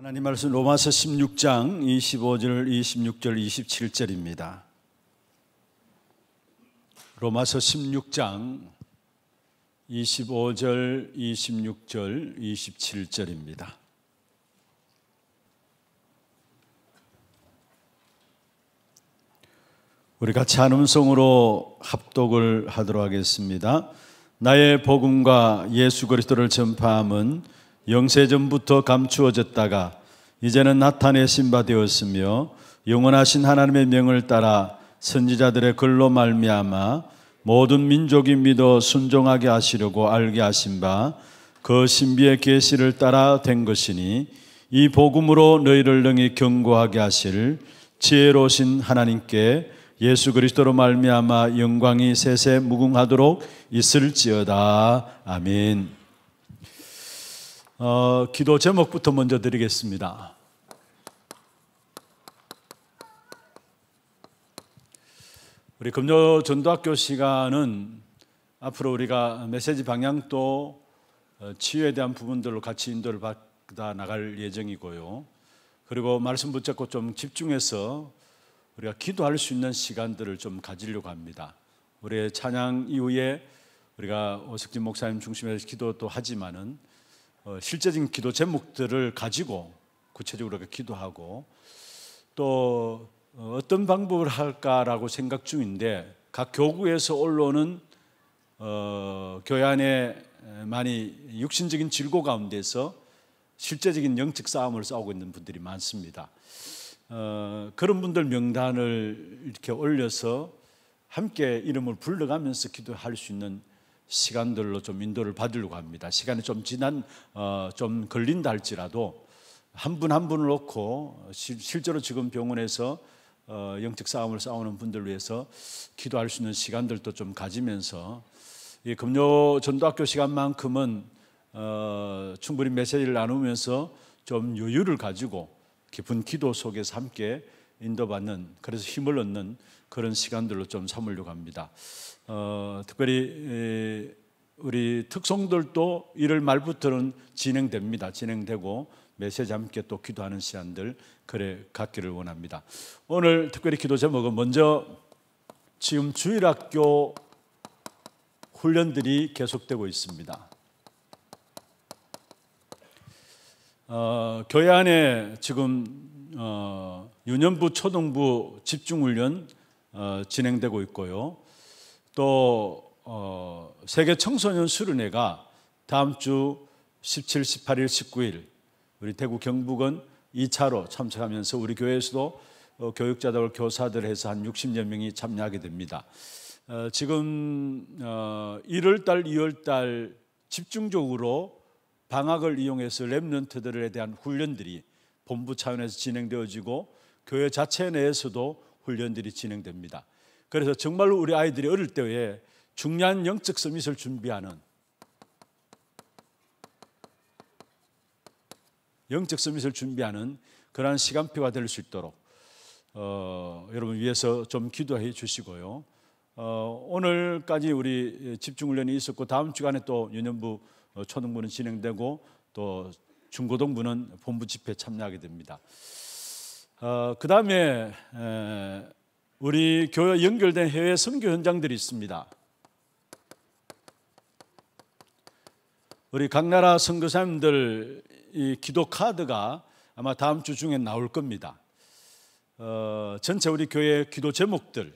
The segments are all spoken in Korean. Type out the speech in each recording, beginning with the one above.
하나님 말씀 로마서 16장 25절, 26절, 27절입니다. 로마서 16장 25절, 26절, 27절입니다. 우리 같이 한음성으로 합독을 하도록 하겠습니다. 나의 복음과 예수 그리스도를 전파함은 영세전부터 감추어졌다가 이제는 나타내신 바 되었으며 영원하신 하나님의 명을 따라 선지자들의 글로 말미암아 모든 민족이 믿어 순종하게 하시려고 알게 하신 바 그 신비의 계시를 따라 된 것이니 이 복음으로 너희를 능히 경고하게 하실 지혜로우신 하나님께 예수 그리스도로 말미암아 영광이 세세 무궁하도록 있을지어다 아멘. 어, 기도 제목부터 먼저 드리겠습니다. 우리 금요 전도학교 시간은 앞으로 우리가 메시지 방향도 어, 치유에 대한 부분들로 같이 인도를 받다 나갈 예정이고요. 그리고 말씀 붙잡고 좀 집중해서 우리가 기도할 수 있는 시간들을 좀 가지려고 합니다. 우리의 찬양 이후에 우리가 오석진 목사님 중심에서 기도도 하지만은 어, 실제적인 기도 제목들을 가지고 구체적으로 기도하고 또 어, 어떤 방법을 할까라고 생각 중인데 각 교구에서 올라오는 어, 교회 안에 많이 육신적인 질고 가운데서 실제적인 영적 싸움을 싸우고 있는 분들이 많습니다. 어, 그런 분들 명단을 이렇게 올려서 함께 이름을 불러가면서 기도할 수 있는 시간들로 좀 인도를 받으려고 합니다. 시간이 좀 지난 어, 좀 걸린다 할지라도 한 분 한 분을 놓고 시, 실제로 지금 병원에서 어, 영적 싸움을 싸우는 분들 위해서 기도할 수 있는 시간들도 좀 가지면서 이 금요 전도학교 시간만큼은 어, 충분히 메시지를 나누면서 좀 여유를 가지고 깊은 기도 속에서 함께 인도받는 그래서 힘을 얻는 그런 시간들로 좀 삼으려고 합니다. 어, 특별히 우리 특성들도 1월 말부터는 진행됩니다. 진행되고 메시지 함께 또 기도하는 시간들 그래 갖기를 원합니다. 오늘 특별히 기도 제목은 먼저 지금 주일학교 훈련들이 계속되고 있습니다. 어, 교회 안에 지금 어, 유년부 초등부 집중훈련 어, 진행되고 있고요. 또 어, 세계 청소년 수련회가 다음 주 17, 18일, 19일 우리 대구 경북은 2차로 참석하면서 우리 교회에서도 어, 교육자들, 교사들 해서 한 60여 명이 참여하게 됩니다. 어, 지금 어, 1월달, 2월달 집중적으로 방학을 이용해서 랩런트들에 대한 훈련들이 본부 차원에서 진행되어지고 교회 자체 내에서도 훈련들이 진행됩니다. 그래서 정말로 우리 아이들이 어릴 때에 중요한 영적 서밋을 준비하는 영적 서밋을 준비하는 그러한 시간표가 될 수 있도록 어, 여러분 위해서 좀 기도해 주시고요. 어, 오늘까지 우리 집중훈련이 있었고 다음 주간에 또 유년부 어, 초등부는 진행되고 또 중고등부는 본부 집회 참여하게 됩니다. 어, 그 다음에 우리 교회 연결된 해외 선교 현장들이 있습니다. 우리 각 나라 선교사님들 이 기도 카드가 아마 다음 주 중에 나올 겁니다. 어, 전체 우리 교회 기도 제목들,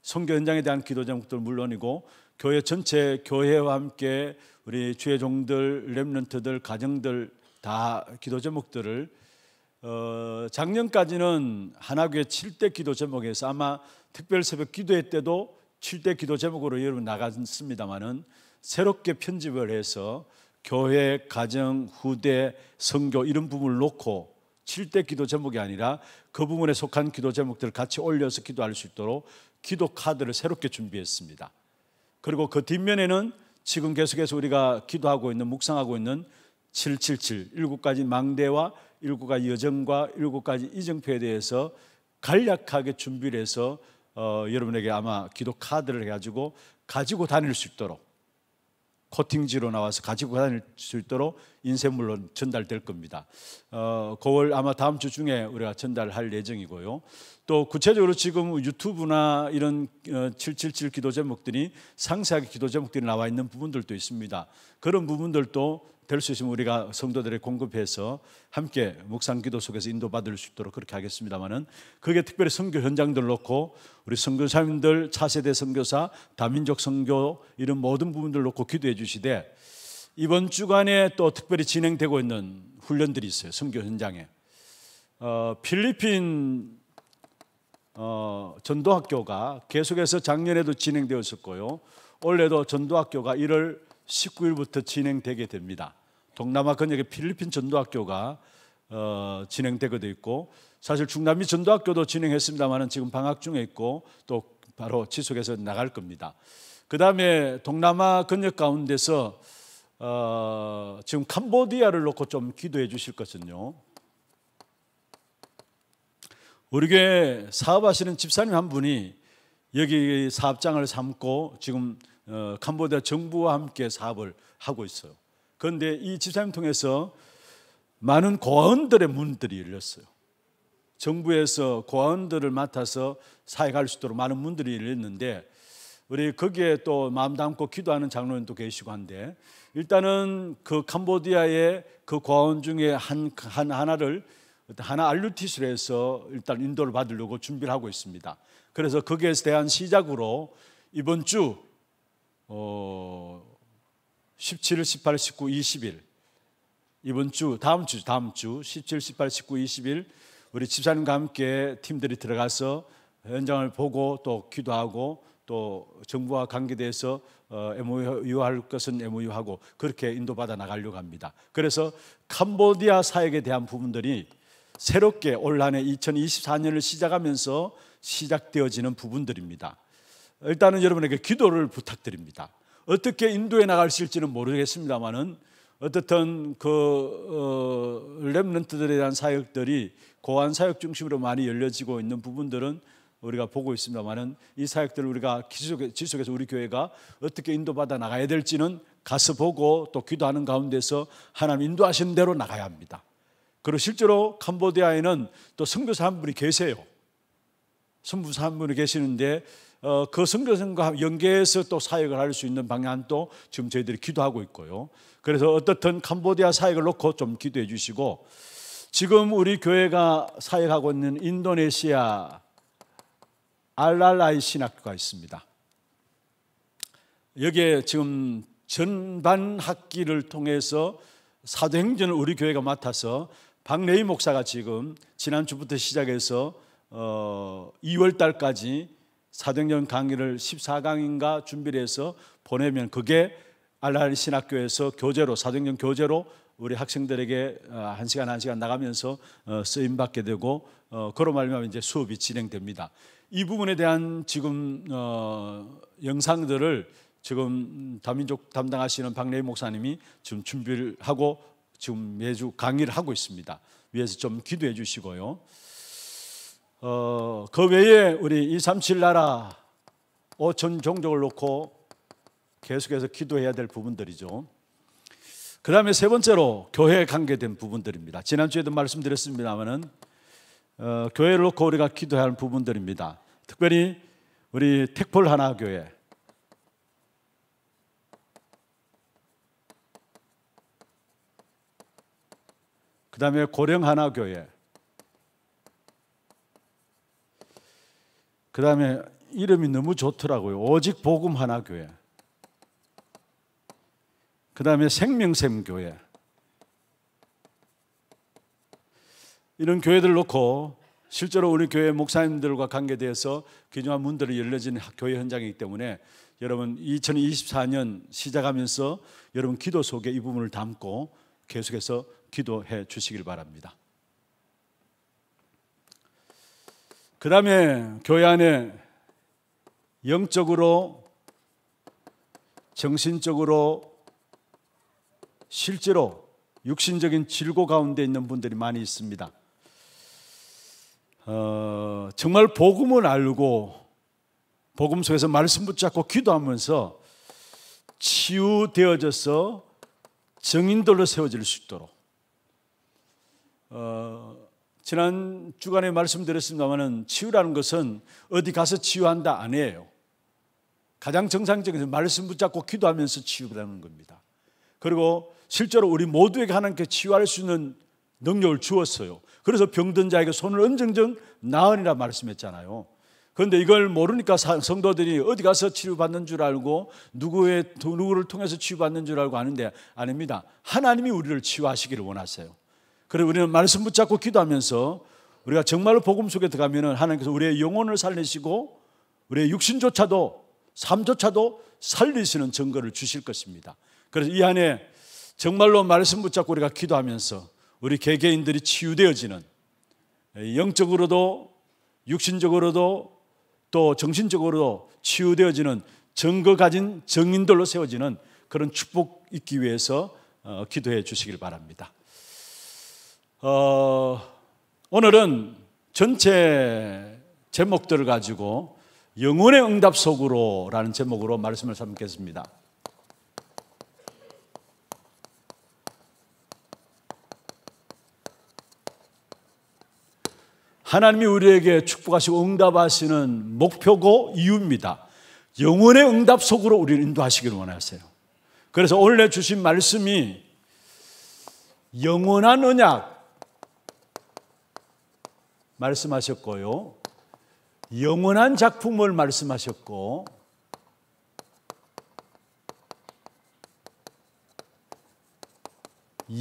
선교 현장에 대한 기도 제목들 물론이고 교회 전체 교회와 함께 우리 주의 종들, 렘런트들, 가정들 다 기도 제목들을 어, 작년까지는 하나교회 7대 기도 제목에서 아마 특별 새벽 기도회 때도 7대 기도 제목으로 여러분 나갔습니다마는 새롭게 편집을 해서 교회, 가정, 후대, 성교 이런 부분을 놓고 7대 기도 제목이 아니라 그 부분에 속한 기도 제목들을 같이 올려서 기도할 수 있도록 기도 카드를 새롭게 준비했습니다. 그리고 그 뒷면에는 지금 계속해서 우리가 기도하고 있는 묵상하고 있는 777 일곱 가지 망대와 일곱 가지 여정과 일곱 가지 이정표에 대해서 간략하게 준비를 해서 어, 여러분에게 아마 기도 카드를 해가지고 가지고 다닐 수 있도록 코팅지로 나와서 가지고 다닐 수 있도록 인쇄물로 전달될 겁니다. 어, 9월 아마 다음 주 중에 우리가 전달할 예정이고요. 또 구체적으로 지금 유튜브나 이런 777 어, 기도 제목들이 상세하게 기도 제목들이 나와 있는 부분들도 있습니다. 그런 부분들도 될수 있으면 우리가 성도들의 공급해서 함께 묵상 기도 속에서 인도받을 수 있도록 그렇게 하겠습니다만은 그게 특별히 선교 현장들 놓고 우리 선교사님들 차세대 선교사 다민족 선교 이런 모든 부분들 놓고 기도해 주시되 이번 주간에 또 특별히 진행되고 있는 훈련들이 있어요 선교 현장에 어, 필리핀 어, 전도학교가 계속해서 작년에도 진행되었었고요 올해도 전도학교가 이를 19일부터 진행되게 됩니다. 동남아 근역의 필리핀 전도학교가 어, 진행되게 돼 있고 사실 중남미 전도학교도 진행했습니다만은 지금 방학 중에 있고 또 바로 지속해서 나갈 겁니다. 그 다음에 동남아 근역 가운데서 어, 지금 캄보디아를 놓고 좀 기도해 주실 것은요. 우리 교회 사업하시는 집사님 한 분이 여기 사업장을 삼고 지금 어, 캄보디아 정부와 함께 사업을 하고 있어요. 그런데 이 집사님 통해서 많은 고아원들의 문들이 열렸어요. 정부에서 고아원들을 맡아서 사회 갈 수 있도록 많은 문들이 열렸는데 우리 거기에 또 마음 담고 기도하는 장로님도 계시고 한데 일단은 그 캄보디아의 그 고아원 중에 한, 한 하나를 하나 알루티스로 해서 일단 인도를 받으려고 준비를 하고 있습니다. 그래서 거기에 대한 시작으로 이번 주 어, 17, 18, 19, 20일 이번 주 다음 주 다음 주 17, 18, 19, 20일 우리 집사님과 함께 팀들이 들어가서 현장을 보고 또 기도하고 또 정부와 관계돼서 어, MOU 할 것은 MOU 하고 그렇게 인도받아 나가려고 합니다. 그래서 캄보디아 사역에 대한 부분들이 새롭게 올 한해 2024년을 시작하면서 시작되어지는 부분들입니다. 일단은 여러분에게 기도를 부탁드립니다. 어떻게 인도해 나갈실지는 모르겠습니다만은 어떻든 그 어, 렘넌트들에 어, 대한 사역들이 고안 사역 중심으로 많이 열려지고 있는 부분들은 우리가 보고 있습니다만은 이 사역들을 우리가 지속해서 우리 교회가 어떻게 인도받아 나가야 될지는 가서 보고 또 기도하는 가운데서 하나님 인도하신 대로 나가야 합니다. 그리고 실제로 캄보디아에는 또 선교사 한 분이 계세요. 선교사 한 분이 계시는데 어, 그 선교생과 연계해서 또 사역을 할 수 있는 방향도 지금 저희들이 기도하고 있고요. 그래서 어떻든 캄보디아 사역을 놓고 좀 기도해 주시고 지금 우리 교회가 사역하고 있는 인도네시아 알랄라이 신학교가 있습니다. 여기에 지금 전반 학기를 통해서 사도행전을 우리 교회가 맡아서 박래희 목사가 지금 지난주부터 시작해서 어, 2월 달까지 사도행전 강의를 14강인가 준비를 해서 보내면 그게 알라리 신학교에서 교재로 사도행전 교재로 우리 학생들에게 어, 한 시간 한 시간 나가면서 어, 쓰임 받게 되고 어, 그로 말미암아 이제 수업이 진행됩니다. 이 부분에 대한 지금 어, 영상들을 지금 다민족 담당하시는 박래희 목사님이 지금 준비를 하고 지금 매주 강의를 하고 있습니다. 위에서 좀 기도해 주시고요. 어, 그 외에 우리 237 나라 5천 종족을 놓고 계속해서 기도해야 될 부분들이죠. 그 다음에 세 번째로 교회에 관계된 부분들입니다. 지난주에도 말씀드렸습니다만은 어, 교회를 놓고 우리가 기도해야 할 부분들입니다. 특별히 우리 택폴 하나 교회 그 다음에 고령 하나 교회 그 다음에 이름이 너무 좋더라고요. 오직 복음 하나 교회. 그 다음에 생명샘 교회. 이런 교회들 놓고 실제로 우리 교회 목사님들과 관계돼서 귀중한 문들이 열려진 교회 현장이기 때문에 여러분 2024년 시작하면서 여러분 기도 속에 이 부분을 담고 계속해서 기도해 주시길 바랍니다. 그 다음에 교회 안에 영적으로, 정신적으로, 실제로 육신적인 질고 가운데 있는 분들이 많이 있습니다. 어, 정말 복음을 알고 복음 속에서 말씀 붙잡고 기도하면서 치유되어져서 정인들로 세워질 수 있도록 어, 지난 주간에 말씀드렸습니다만은 치유라는 것은 어디 가서 치유한다 아니에요. 가장 정상적인 말씀 붙잡고 기도하면서 치유라는 겁니다. 그리고 실제로 우리 모두에게 하나님께 치유할 수 있는 능력을 주었어요. 그래서 병든 자에게 손을 언정정 나으리라 말씀했잖아요. 그런데 이걸 모르니까 성도들이 어디 가서 치유받는 줄 알고 누구의 누구를 통해서 치유받는 줄 알고 하는데 아닙니다. 하나님이 우리를 치유하시기를 원하세요. 그래고 우리는 말씀 붙잡고 기도하면서 우리가 정말로 복음 속에 들어가면은 하나님께서 우리의 영혼을 살리시고 우리의 육신조차도 삶조차도 살리시는 증거를 주실 것입니다. 그래서 이 안에 정말로 말씀 붙잡고 우리가 기도하면서 우리 개개인들이 치유되어지는 예, 영적으로도 육신적으로도 또 정신적으로도 치유되어지는 증거 가진 정인들로 세워지는 그런 축복 있기 위해서 어, 기도해 주시길 바랍니다. 어, 오늘은 전체 제목들을 가지고 영혼의 응답 속으로라는 제목으로 말씀을 삼겠습니다. 하나님이 우리에게 축복하시고 응답하시는 목표고 이유입니다. 영혼의 응답 속으로 우리를 인도하시기를 원하세요. 그래서 오늘 주신 말씀이 영원한 언약, 말씀하셨고요. 영원한 작품을 말씀하셨고,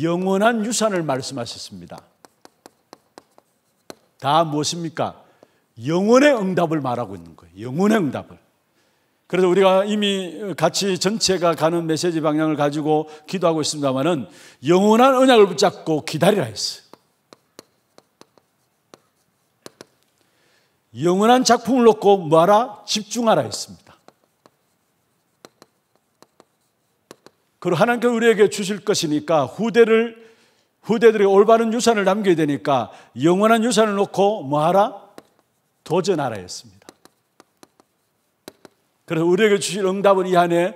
영원한 유산을 말씀하셨습니다. 다 무엇입니까? 영혼의 응답을 말하고 있는 거예요. 영혼의 응답을. 그래서 우리가 이미 같이 전체가 가는 메시지 방향을 가지고 기도하고 있습니다만은 영원한 언약을 붙잡고 기다리라 했어요. 영원한 작품을 놓고 뭐하라? 집중하라 했습니다. 그리고 하나님께 우리에게 주실 것이니까 후대를 후대들이 올바른 유산을 남겨야 되니까 영원한 유산을 놓고 뭐하라? 도전하라 했습니다. 그래서 우리에게 주실 응답은 이 안에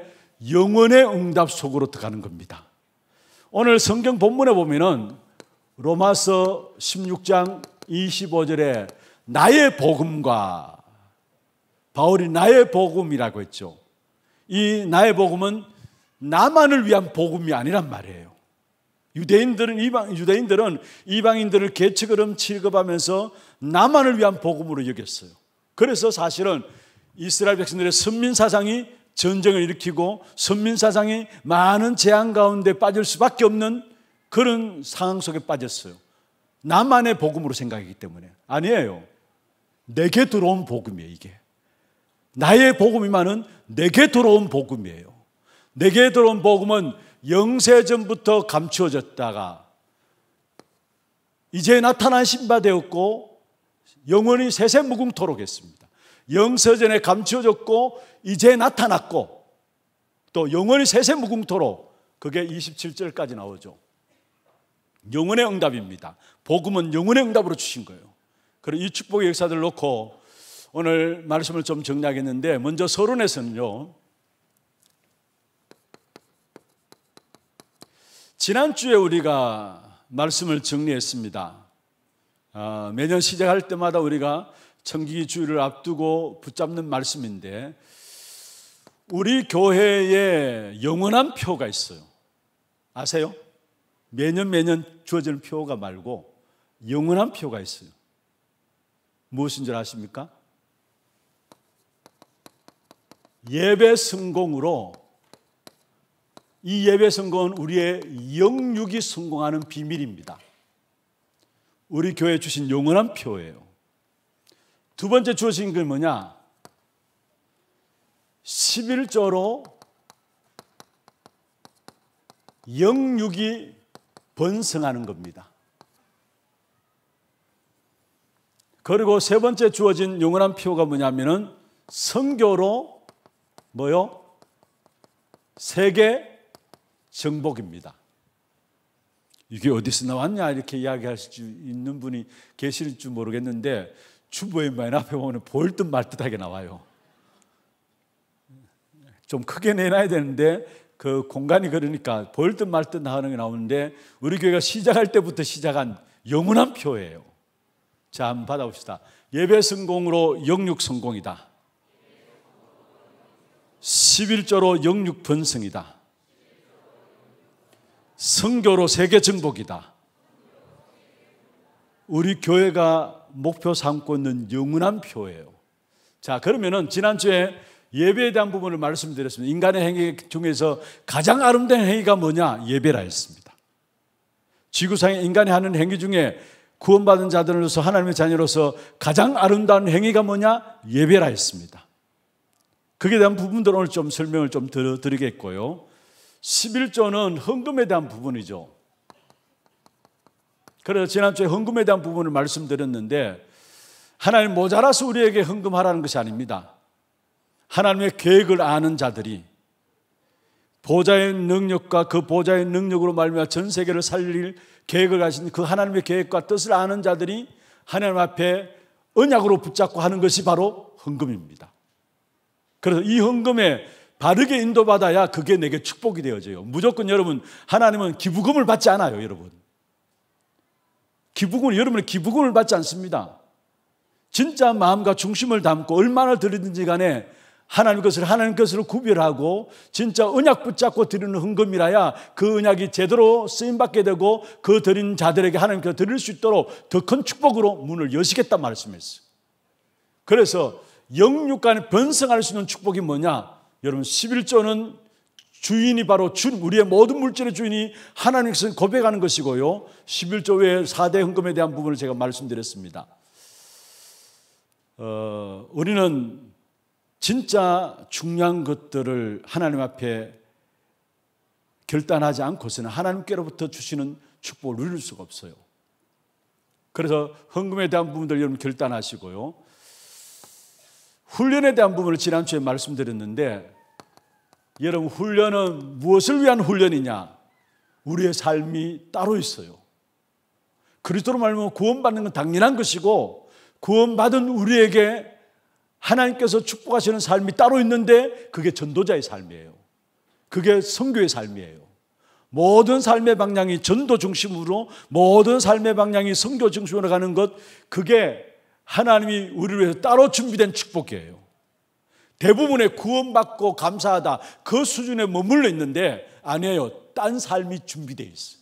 영원의 응답 속으로 들어가는 겁니다. 오늘 성경 본문에 보면은 로마서 16장 25절에 나의 복음과 바울이 나의 복음이라고 했죠. 이 나의 복음은 나만을 위한 복음이 아니란 말이에요. 유대인들은 이방 유대인들은 이방인들을 개척으름 취급하면서 나만을 위한 복음으로 여겼어요. 그래서 사실은 이스라엘 백성들의 선민 사상이 전쟁을 일으키고 선민 사상이 많은 재앙 가운데 빠질 수밖에 없는 그런 상황 속에 빠졌어요. 나만의 복음으로 생각하기 때문에 아니에요. 내게 들어온 복음이에요, 이게. 나의 복음이만은 내게 들어온 복음이에요. 내게 들어온 복음은 영세전부터 감추어졌다가 이제 나타나신 바 되었고 영원히 세세 무궁토록 했습니다. 영세전에 감추어졌고 이제 나타났고 또 영원히 세세 무궁토록 그게 27절까지 나오죠. 영원의 응답입니다. 복음은 영원의 응답으로 주신 거예요. 그리이 축복의 역사들 놓고 오늘 말씀을 좀 정리하겠는데 먼저 서론에서는요. 지난주에 우리가 말씀을 정리했습니다. 아, 매년 시작할 때마다 우리가 청기기 주의를 앞두고 붙잡는 말씀인데 우리 교회에 영원한 표가 있어요. 아세요? 매년 매년 주어지는 표가 말고 영원한 표가 있어요. 무엇인 줄 아십니까? 예배 성공으로 이 예배 성공은 우리의 영육이 성공하는 비밀입니다. 우리 교회 주신 영원한 표예요. 두 번째 주어진 게 뭐냐? 11조로 영육이 번성하는 겁니다. 그리고 세 번째 주어진 영원한 표가 뭐냐면은 선교로 뭐요? 세계 정복입니다. 이게 어디서 나왔냐 이렇게 이야기할 수 있는 분이 계실지 모르겠는데 주보의 맨 앞에 보면 볼듯 말 듯하게 나와요. 좀 크게 내놔야 되는데 그 공간이 그러니까 볼 듯 말듯 하는 게 나오는데 우리 교회가 시작할 때부터 시작한 영원한 표예요. 자, 한번 받아봅시다. 예배 성공으로 영육 성공이다. 11조로 영육 번성이다. 성교로 세계 정복이다. 우리 교회가 목표 삼고 있는 영원한 표예요. 자, 그러면은 지난주에 예배에 대한 부분을 말씀드렸습니다. 인간의 행위 중에서 가장 아름다운 행위가 뭐냐? 예배라 했습니다. 지구상에 인간이 하는 행위 중에 구원받은 자들로서 하나님의 자녀로서 가장 아름다운 행위가 뭐냐? 예배라 했습니다. 그에 대한 부분들 오늘 좀 설명을 좀 드리겠고요. 11조는 헌금에 대한 부분이죠. 그래서 지난주에 헌금에 대한 부분을 말씀드렸는데 하나님 모자라서 우리에게 헌금하라는 것이 아닙니다. 하나님의 계획을 아는 자들이 보좌의 능력과 그 보좌의 능력으로 말미암아 전 세계를 살릴 계획을 가진그 하나님의 계획과 뜻을 아는 자들이 하나님 앞에 언약으로 붙잡고 하는 것이 바로 헌금입니다. 그래서 이 헌금에 바르게 인도받아야 그게 내게 축복이 되어져요. 무조건 여러분 하나님은 기부금을 받지 않아요, 여러분. 기부금을 여러분의 기부금을 받지 않습니다. 진짜 마음과 중심을 담고 얼마나 드리든지 간에 하나님 것을 하나님 것으로 구별하고 진짜 은약 붙잡고 드리는 헌금이라야 그은약이 제대로 쓰임받게 되고 그 드린 자들에게 하나님께 드릴 수 있도록 더 큰 축복으로 문을 여시겠단 말씀이었어요. 그래서 영육 간에 변성할 수 있는 축복이 뭐냐? 여러분 11조는 주인이 바로 주, 우리의 모든 물질의 주인이 하나님께서 고백하는 것이고요. 11조 외에 4대 헌금에 대한 부분을 제가 말씀드렸습니다. 어, 우리는 진짜 중요한 것들을 하나님 앞에 결단하지 않고서는 하나님께로부터 주시는 축복을 누릴 수가 없어요. 그래서 헌금에 대한 부분들 여러분 결단하시고요. 훈련에 대한 부분을 지난주에 말씀드렸는데 여러분 훈련은 무엇을 위한 훈련이냐? 우리의 삶이 따로 있어요. 그리스도로 말하면 구원받는 건 당연한 것이고 구원받은 우리에게 하나님께서 축복하시는 삶이 따로 있는데 그게 전도자의 삶이에요. 그게 성교의 삶이에요. 모든 삶의 방향이 전도 중심으로 모든 삶의 방향이 성교 중심으로 가는 것 그게 하나님이 우리를 위해서 따로 준비된 축복이에요. 대부분의 구원받고 감사하다 그 수준에 머물러 있는데 아니에요. 딴 삶이 준비되어 있어요.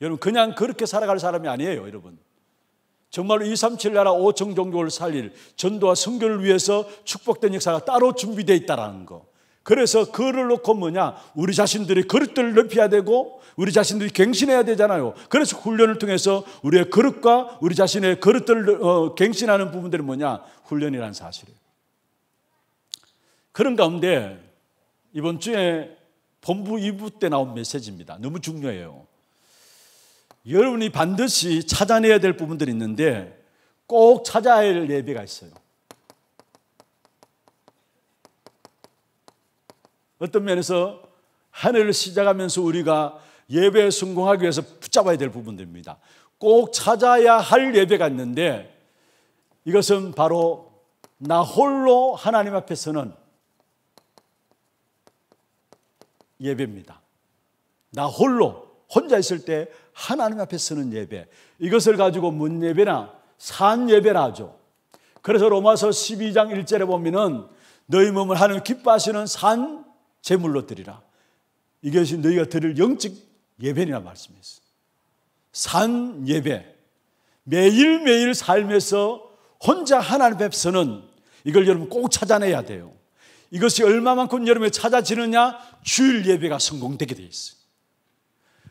여러분 그냥 그렇게 살아갈 사람이 아니에요, 여러분. 정말로 2, 3, 7 나라 5천 종교를 살릴 전도와 성교를 위해서 축복된 역사가 따로 준비되어 있다라는 거. 그래서 그를 놓고 뭐냐? 우리 자신들이 그릇들을 넓혀야 되고 우리 자신들이 갱신해야 되잖아요. 그래서 훈련을 통해서 우리의 그릇과 우리 자신의 그릇들을 어, 갱신하는 부분들이 뭐냐? 훈련이라는 사실이에요. 그런 가운데 이번 주에 본부 2부 때 나온 메시지입니다. 너무 중요해요. 여러분이 반드시 찾아내야 될 부분들이 있는데 꼭 찾아야 할 예배가 있어요. 어떤 면에서 하늘을 시작하면서 우리가 예배에 성공하기 위해서 붙잡아야 될 부분들입니다. 꼭 찾아야 할 예배가 있는데 이것은 바로 나 홀로 하나님 앞에 서는 예배입니다. 나 홀로 혼자 있을 때 하나님 앞에 서는 예배 이것을 가지고 문 예배나 산 예배라 하죠. 그래서 로마서 12장 1절에 보면은 너희 몸을 하는 기뻐하시는 산 제물로 드리라. 이것이 너희가 드릴 영적 예배니라 말씀했어. 산 예배. 매일매일 삶에서 혼자 하나님 앞에서는 이걸 여러분 꼭 찾아내야 돼요. 이것이 얼마만큼 여러분이 찾아지느냐 주일 예배가 성공되게 돼 있어요.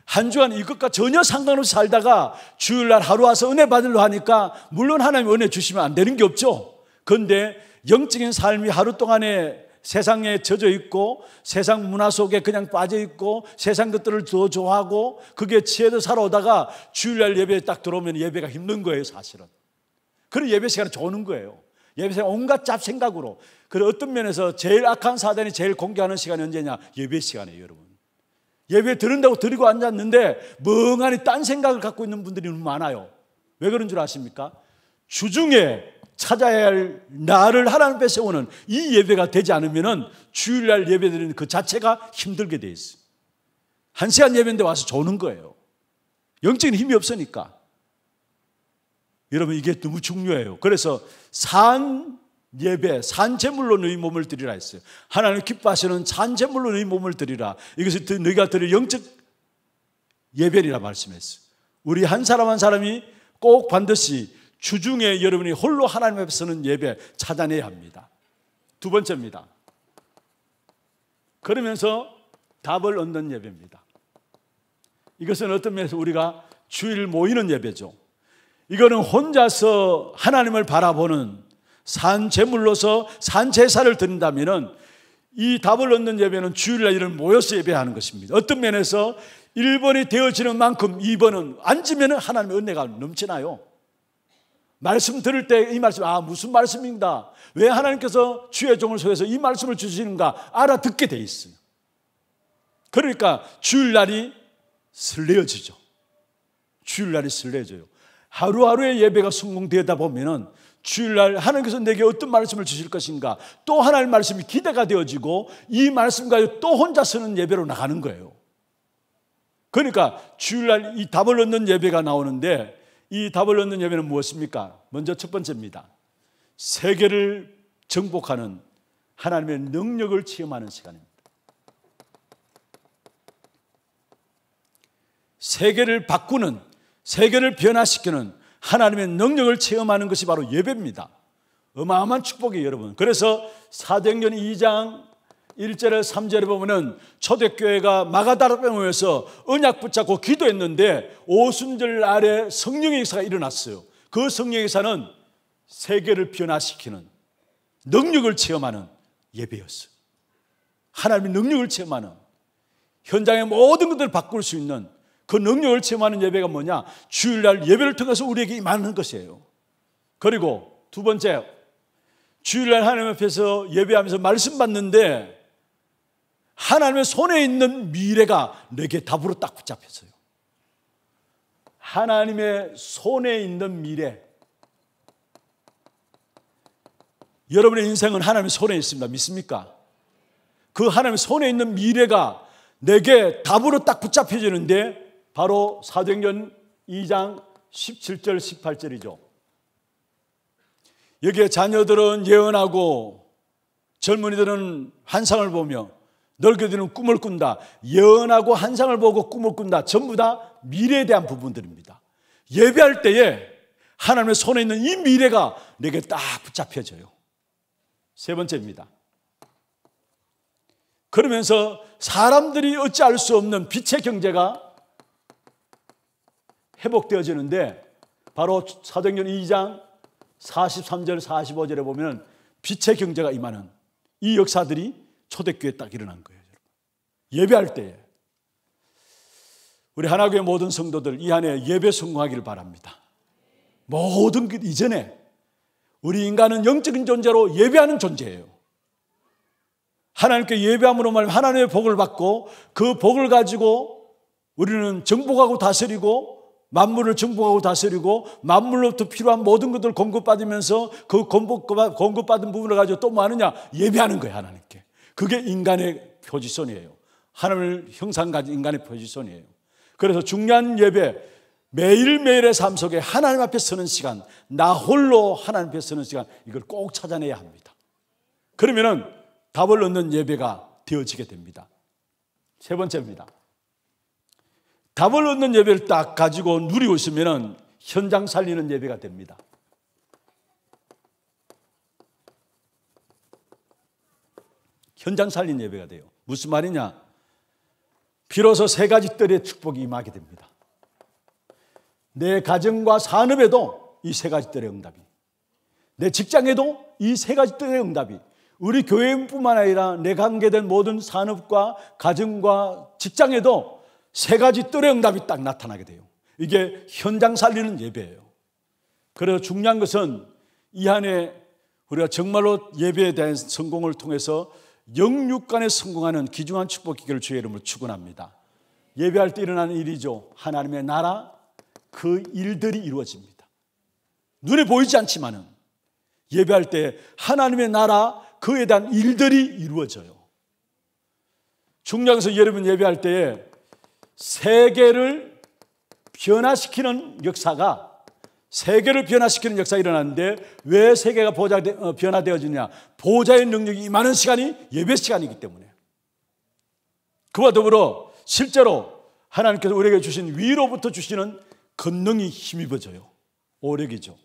한 주간 이것과 전혀 상관없이 살다가 주일날 하루 와서 은혜 받으려 하니까 물론 하나님 은혜 주시면 안 되는 게 없죠. 그런데 영적인 삶이 하루 동안에 세상에 젖어 있고 세상 문화 속에 그냥 빠져 있고 세상 것들을 더 좋아하고 그게 지혜도 살아오다가 주일날 예배에 딱 들어오면 예배가 힘든 거예요, 사실은. 그런 예배 시간에 좋은 거예요. 예배 시간 온갖 잡생각으로. 그리 어떤 면에서 제일 악한 사단이 제일 공개하는 시간이 언제냐? 예배 시간이에요, 여러분. 예배 들은다고 드리고 앉았는데 멍하니 딴 생각을 갖고 있는 분들이 많아요. 왜 그런 줄 아십니까? 주중에 찾아야 할 나를 하나님 앞에 세우는 이 예배가 되지 않으면 주일날 예배 드리는 그 자체가 힘들게 돼 있어요. 한 시간 예배인데 와서 조는 거예요. 영적인 힘이 없으니까. 여러분 이게 너무 중요해요. 그래서 산 예배, 산재물로 너희 몸을 드리라 했어요. 하나님 기뻐하시는 산재물로 너희 몸을 드리라. 이것이 너희가 드릴 영적 예배라 말씀했어요. 우리 한 사람 한 사람이 꼭 반드시 주중에 여러분이 홀로 하나님 앞에 서는 예배 찾아내야 합니다. 두 번째입니다. 그러면서 답을 얻는 예배입니다. 이것은 어떤 면에서 우리가 주일 모이는 예배죠. 이거는 혼자서 하나님을 바라보는 산 제물로서 산 제사를 드린다면은 이 답을 얻는 예배는 주일날 이를 모여서 예배하는 것입니다. 어떤 면에서 1번이 되어지는 만큼 2번은 앉으면 하나님의 은혜가 넘치나요? 말씀 들을 때 이 말씀, 아, 무슨 말씀인가? 왜 하나님께서 주의 종을 소해서 이 말씀을 주시는가? 알아듣게 돼 있어요. 그러니까 주일날이 설레어지죠. 주일날이 설레져요. 하루하루의 예배가 성공되다 보면은 주일날 하나님께서 내게 어떤 말씀을 주실 것인가 또 하나의 말씀이 기대가 되어지고 이 말씀 가또 혼자 서는 예배로 나가는 거예요. 그러니까 주일날 이 답을 얻는 예배가 나오는데 이 답을 얻는 예배는 무엇입니까? 먼저 첫 번째입니다. 세계를 정복하는 하나님의 능력을 체험하는 시간입니다. 세계를 바꾸는 세계를 변화시키는 하나님의 능력을 체험하는 것이 바로 예배입니다. 어마어마한 축복이 여러분. 그래서 사도행전 2장 1절에 3절에 보면은 초대교회가 마가다락병에서 언약 붙잡고 기도했는데 오순절 날에 성령의 역사가 일어났어요. 그 성령의 역사는 세계를 변화시키는 능력을 체험하는 예배였어요. 하나님의 능력을 체험하는 현장의 모든 것들을 바꿀 수 있는 그 능력을 체험하는 예배가 뭐냐? 주일날 예배를 통해서 우리에게 임하는 것이에요. 그리고 두 번째, 주일날 하나님 앞에서 예배하면서 말씀 받는데 하나님의 손에 있는 미래가 내게 답으로 딱 붙잡혔어요. 하나님의 손에 있는 미래. 여러분의 인생은 하나님의 손에 있습니다. 믿습니까? 그 하나님의 손에 있는 미래가 내게 답으로 딱 붙잡혀지는데 바로 사도행전 2장 17절 18절이죠. 여기에 자녀들은 예언하고 젊은이들은 환상을 보며 널게들은 꿈을 꾼다. 예언하고 환상을 보고 꿈을 꾼다. 전부 다 미래에 대한 부분들입니다. 예배할 때에 하나님의 손에 있는 이 미래가 내게 딱 붙잡혀져요. 세 번째입니다. 그러면서 사람들이 어찌 알 수 없는 빛의 경제가 회복되어지는데 바로 사도행전 2장 43절 45절에 보면 빛의 경제가 임하는 이 역사들이 초대교회딱 일어난 거예요. 예배할 때 우리 하나교회 모든 성도들 이 안에 예배 성공하기를 바랍니다. 모든 것 이전에 우리 인간은 영적인 존재로 예배하는 존재예요. 하나님께 예배함으로 말 하나님의 복을 받고 그 복을 가지고 우리는 정복하고 다스리고 만물을 정복하고 다스리고 만물로부터 필요한 모든 것들을 공급받으면서 그 공급받은 부분을 가지고 또 뭐 하느냐? 예배하는 거예요, 하나님께. 그게 인간의 표지선이에요. 하나님을 형상 가진 인간의 표지선이에요. 그래서 중요한 예배, 매일매일의 삶 속에 하나님 앞에 서는 시간, 나 홀로 하나님 앞에 서는 시간, 이걸 꼭 찾아내야 합니다. 그러면은 답을 얻는 예배가 되어지게 됩니다. 세 번째입니다. 답을 얻는 예배를 딱 가지고 누리고 있으면 현장 살리는 예배가 됩니다. 현장 살린 예배가 돼요. 무슨 말이냐? 비로소 세 가지 뜰의 축복이 임하게 됩니다. 내 가정과 산업에도 이 세 가지 뜰의 응답이, 내 직장에도 이 세 가지 뜰의 응답이, 우리 교회뿐만 아니라 내 관계된 모든 산업과 가정과 직장에도 세 가지 뜰의 응답이 딱 나타나게 돼요. 이게 현장 살리는 예배예요. 그래서 중요한 것은 이 안에 우리가 정말로 예배에 대한 성공을 통해서 영육간에 성공하는 기중한 축복 기계를 주의 이름을 축원합니다. 예배할 때 일어나는 일이죠. 하나님의 나라 그 일들이 이루어집니다. 눈에 보이지 않지만은 예배할 때 하나님의 나라 그에 대한 일들이 이루어져요. 중량에서 여러분 예배할 때에 세계를 변화시키는 역사가 세계를 변화시키는 역사가 일어났는데 왜 세계가 보좌되, 어, 변화되어지느냐 보좌의 능력이 임하는 시간이 예배 시간이기 때문에 그와 더불어 실제로 하나님께서 우리에게 주신 위로부터 주시는 권능이 힘입어져요 오력이죠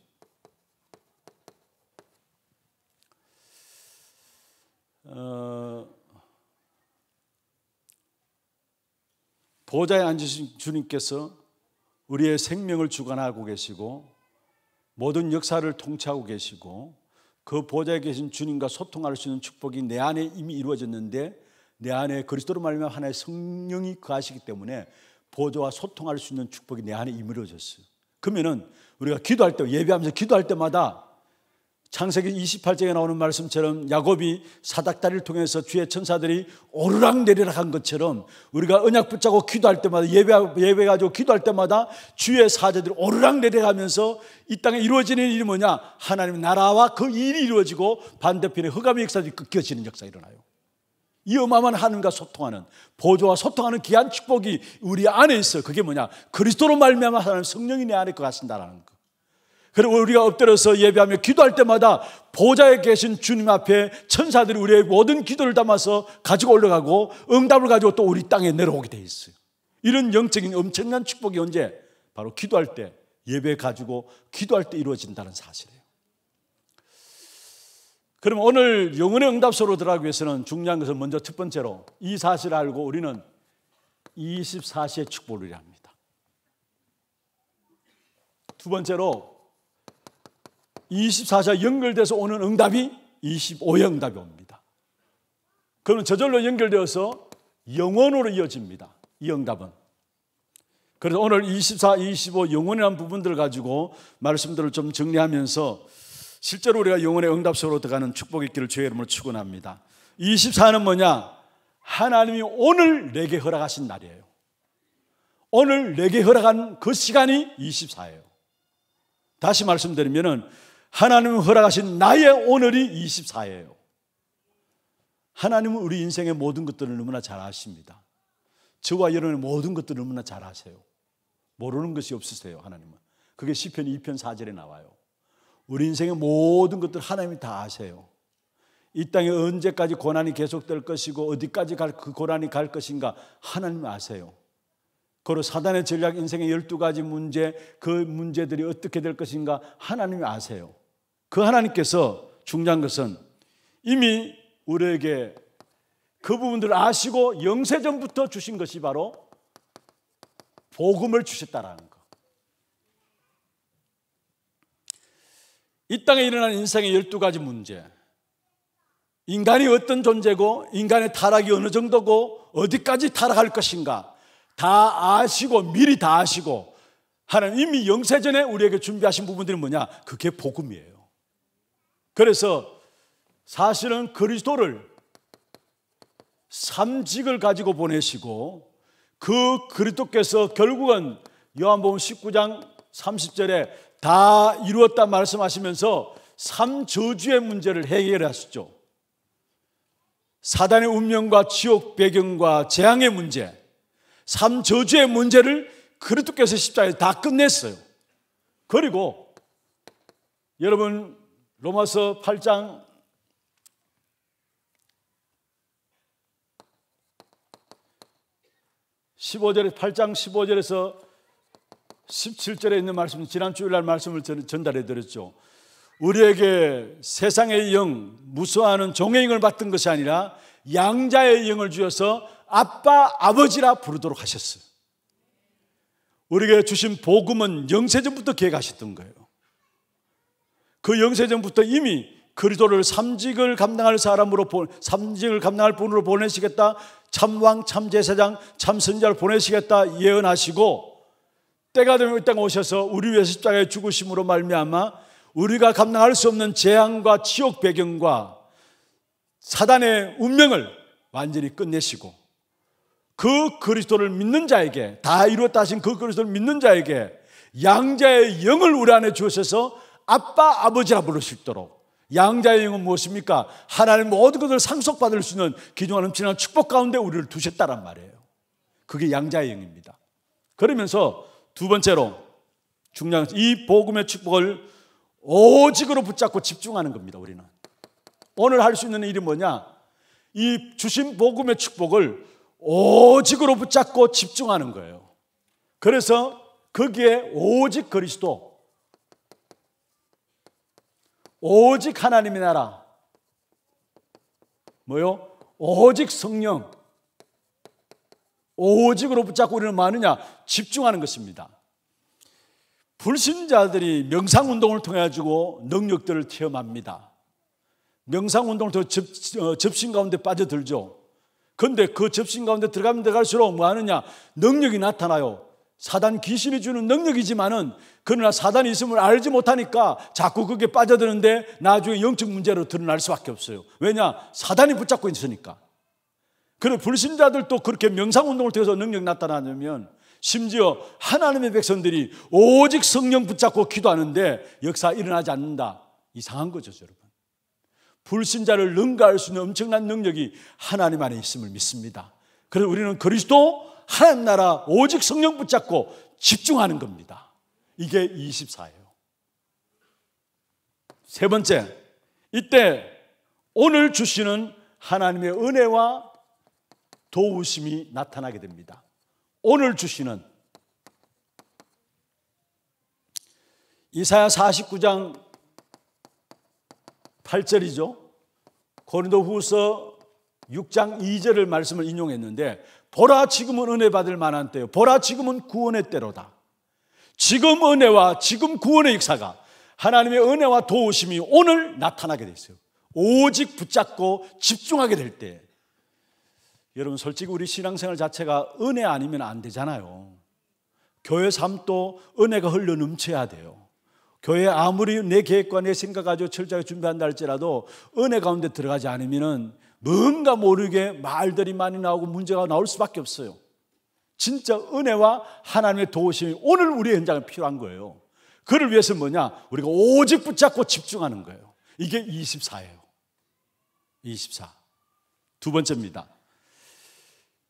어... 보좌에 앉으신 주님께서 우리의 생명을 주관하고 계시고 모든 역사를 통치하고 계시고 그 보좌에 계신 주님과 소통할 수 있는 축복이 내 안에 이미 이루어졌는데 내 안에 그리스도로 말하면 하나의 성령이 그하시기 때문에 보좌와 소통할 수 있는 축복이 내 안에 이미 이루어졌어요. 그러면은 우리가 기도할 때 예배하면서 기도할 때마다 창세기 28장에 나오는 말씀처럼 야곱이 사닥다리를 통해서 주의 천사들이 오르락 내리락 한 것처럼 우리가 언약 붙잡고 기도할 때마다 예배, 예배 가지고 기도할 때마다 주의 사제들이 오르락 내리락 하면서 이 땅에 이루어지는 일이 뭐냐? 하나님의 나라와 그 일이 이루어지고 반대편에 허암의 역사들이 끊겨지는 역사가 일어나요. 이 어마어마한 하나님과 소통하는 보조와 소통하는 귀한 축복이 우리 안에 있어. 요 그게 뭐냐? 그리스도로 말미암아 하나님 성령이 내 안에 그 같습니다라는 거. 그리고 우리가 엎드려서 예배하며 기도할 때마다 보좌에 계신 주님 앞에 천사들이 우리의 모든 기도를 담아서 가지고 올라가고 응답을 가지고 또 우리 땅에 내려오게 돼 있어요. 이런 영적인 엄청난 축복이 언제? 바로 기도할 때, 예배 가지고 기도할 때 이루어진다는 사실이에요. 그럼 오늘 영혼의 응답서로 들어가기 위해서는 중요한 것은 먼저 첫 번째로 이 사실을 알고 우리는 24시의 축복을 합니다. 두 번째로 24자 연결돼서 오는 응답이 25의 응답이 옵니다. 그는 저절로 연결되어서 영원으로 이어집니다. 이 응답은. 그래서 오늘 24, 25 영원이라는 부분들을 가지고 말씀들을 좀 정리하면서 실제로 우리가 영혼의 응답 속로 들어가는 축복이 있기 주의 이름으로 축원합니다. 24는 뭐냐? 하나님이 오늘 내게 허락하신 날이에요. 오늘 내게 허락한 그 시간이 24예요. 다시 말씀드리면은 하나님 허락하신 나의 오늘이 24예요. 하나님은 우리 인생의 모든 것들을 너무나 잘 아십니다. 저와 여러분의 모든 것들을 너무나 잘 아세요. 모르는 것이 없으세요, 하나님은. 그게 시편 2편 4절에 나와요. 우리 인생의 모든 것들 하나님이 다 아세요. 이 땅에 언제까지 고난이 계속될 것이고 어디까지 갈그 고난이 갈 것인가 하나님 아세요. 그리고 사단의 전략 인생의 12가지 문제 그 문제들이 어떻게 될 것인가 하나님이 아세요. 그 하나님께서 중요한 것은 이미 우리에게 그 부분들을 아시고 영세전부터 주신 것이 바로 복음을 주셨다라는 것. 이 땅에 일어난 인생의 12가지 문제. 인간이 어떤 존재고 인간의 타락이 어느 정도고 어디까지 타락할 것인가 다 아시고 미리 다 아시고 하나님 이미 영세전에 우리에게 준비하신 부분들이 뭐냐? 그게 복음이에요. 그래서 사실은 그리스도를 삼직을 가지고 보내시고 그 그리스도께서 결국은 요한복음 19장 30절에 다 이루었다 말씀하시면서 삼저주의 문제를 해결하셨죠 사단의 운명과 지옥 배경과 재앙의 문제, 삼저주의 문제를 그리스도께서 십자가에 다 끝냈어요. 그리고 여러분 로마서 8장 15절에 8장 15절에서 17절에 있는 말씀 지난 주일날 말씀을 전달해 드렸죠. 우리에게 세상의 영 무서워하는 종의 영을 받던 것이 아니라 양자의 영을 주어서 아빠 아버지라 부르도록 하셨어요. 우리에게 주신 복음은 영세전부터 계획하셨던 거예요. 그 영세전부터 이미 그리스도를 삼직을 감당할 사람으로 삼직을 감당할 분으로 보내시겠다. 참왕, 참제사장, 참선자를 보내시겠다 예언하시고 때가 되면 이 땅에 오셔서 우리 위해 십자가에 죽으심으로 말미암아 우리가 감당할 수 없는 재앙과 지옥 배경과 사단의 운명을 완전히 끝내시고 그 그리스도를 믿는 자에게 다 이루었다 하신 그 그리스도를 믿는 자에게 양자의 영을 우리 안에 주셔서 아빠, 아버지라 부를 수 있도록. 양자의 영은 무엇입니까? 하나님 모든 것을 상속받을 수 있는 기둥과 넘치는 축복 가운데 우리를 두셨다란 말이에요. 그게 양자의 영입니다. 그러면서 두 번째로 중요한 이 복음의 축복을 오직으로 붙잡고 집중하는 겁니다. 우리는 오늘 할 수 있는 일이 뭐냐? 이 주신 복음의 축복을 오직으로 붙잡고 집중하는 거예요. 그래서 거기에 오직 그리스도 오직 하나님의 나라. 뭐요? 오직 성령. 오직으로 붙잡고 우리는 마느냐 뭐 집중하는 것입니다. 불신자들이 명상운동을 통해가지고 능력들을 체험합니다. 명상운동을 더 접, 어, 접신 가운데 빠져들죠. 근데 그 접신 가운데 들어가면 들어갈수록 뭐 하느냐? 능력이 나타나요. 사단 귀신이 주는 능력이지만은 그러나 사단이 있음을 알지 못하니까 자꾸 그게 빠져드는데 나중에 영적 문제로 드러날 수밖에 없어요. 왜냐? 사단이 붙잡고 있으니까. 그리고 불신자들도 그렇게 명상운동을 통해서 능력 나타나냐면 심지어 하나님의 백성들이 오직 성령 붙잡고 기도하는데 역사 일어나지 않는다. 이상한 거죠, 여러분. 불신자를 능가할 수 있는 엄청난 능력이 하나님 안에 있음을 믿습니다. 그래서 우리는 그리스도 하나님 나라 오직 성령 붙잡고 집중하는 겁니다. 이게 24예요. 세 번째, 이때 오늘 주시는 하나님의 은혜와 도우심이 나타나게 됩니다. 오늘 주시는 이사야 49장 8절이죠. 고린도 후서 6장 2절을 말씀을 인용했는데 보라 지금은 은혜 받을 만한 때요. 보라 지금은 구원의 때로다. 지금 은혜와 지금 구원의 역사가 하나님의 은혜와 도우심이 오늘 나타나게 돼 있어요. 오직 붙잡고 집중하게 될 때. 여러분 솔직히 우리 신앙생활 자체가 은혜 아니면 안 되잖아요. 교회 삶도 은혜가 흘러 넘쳐야 돼요. 교회 아무리 내 계획과 내 생각 가지고 철저하게 준비한다 할지라도 은혜 가운데 들어가지 않으면은 뭔가 모르게 말들이 많이 나오고 문제가 나올 수밖에 없어요. 진짜 은혜와 하나님의 도우심이 오늘 우리의 현장에 필요한 거예요. 그를 위해서 뭐냐? 우리가 오직 붙잡고 집중하는 거예요. 이게 24예요. 24. 두 번째입니다.